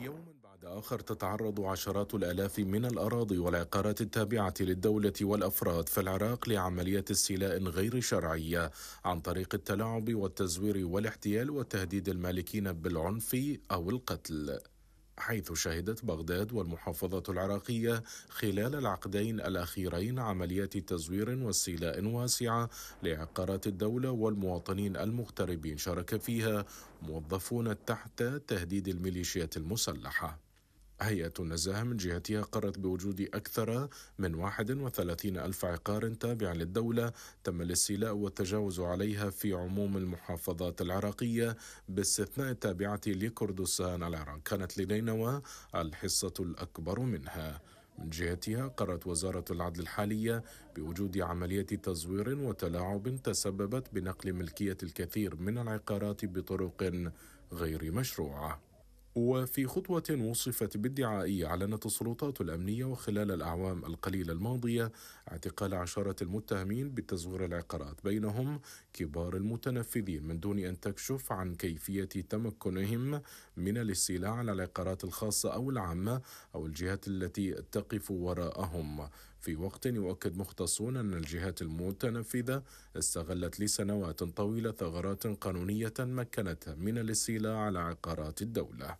يوما بعد آخر تتعرض عشرات الآلاف من الأراضي والعقارات التابعة للدولة والأفراد في العراق لعملية استيلاء غير شرعية عن طريق التلاعب والتزوير والاحتيال وتهديد المالكين بالعنف أو القتل حيث شهدت بغداد والمحافظة العراقية خلال العقدين الأخيرين عمليات تزوير واستيلاء واسعة لعقارات الدولة والمواطنين المغتربين شارك فيها موظفون تحت تهديد الميليشيات المسلحة هيئة النزاهة من جهتها قرت بوجود أكثر من 31 ألف عقار تابع للدولة تم الاستيلاء والتجاوز عليها في عموم المحافظات العراقية باستثناء التابعة لكردستان العراق كانت لنينوى الحصة الأكبر منها من جهتها قرت وزارة العدل الحالية بوجود عملية تزوير وتلاعب تسببت بنقل ملكية الكثير من العقارات بطرق غير مشروعه وفي خطوة وصفت بالدعائية أعلنت السلطات الأمنية وخلال الأعوام القليلة الماضية اعتقال عشرة المتهمين بتزوير العقارات بينهم كبار المتنفذين من دون أن تكشف عن كيفية تمكنهم من الاستيلاء على العقارات الخاصة أو العامة أو الجهات التي تقف وراءهم في وقت يؤكد مختصون أن الجهات المتنفذة استغلت لسنوات طويلة ثغرات قانونية مكنتها من الاستيلاء على عقارات الدولة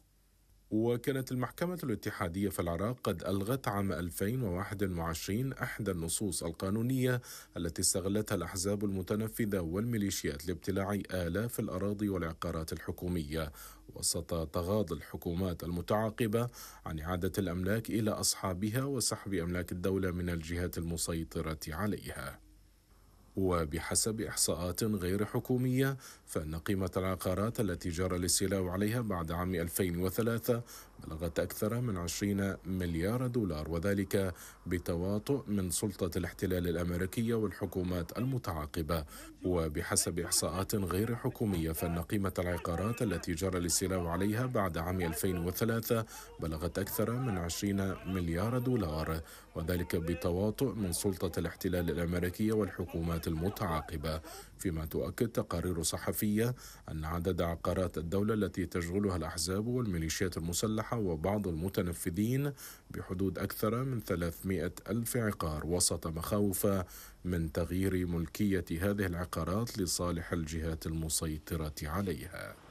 وكانت المحكمة الاتحادية في العراق قد ألغت عام 2021 إحدى النصوص القانونية التي استغلتها الأحزاب المتنفذة والميليشيات لابتلاع آلاف الأراضي والعقارات الحكومية وسط تغاضي الحكومات المتعاقبة عن إعادة الأملاك إلى أصحابها وسحب أملاك الدولة من الجهات المسيطرة عليها. وبحسب إحصاءات غير حكومية فإن قيمة العقارات التي جرى الاستيلاء عليها بعد عام 2003 بلغت أكثر من 20 مليار دولار وذلك بتواطؤ من سلطة الاحتلال الأمريكية والحكومات المتعاقبة وبحسب إحصاءات غير حكومية فإن قيمة العقارات التي جرى الاستيلاء عليها بعد عام 2003 بلغت أكثر من 20 مليار دولار وذلك بتواطؤ من سلطة الاحتلال الأمريكية والحكومات المتعاقبة فيما تؤكد تقارير صحفية أن عدد عقارات الدولة التي تشغلها الأحزاب والميليشيات المسلحة وبعض المتنفذين بحدود أكثر من 300 ألف عقار وسط مخاوف من تغيير ملكية هذه العقارات لصالح الجهات المسيطرة عليها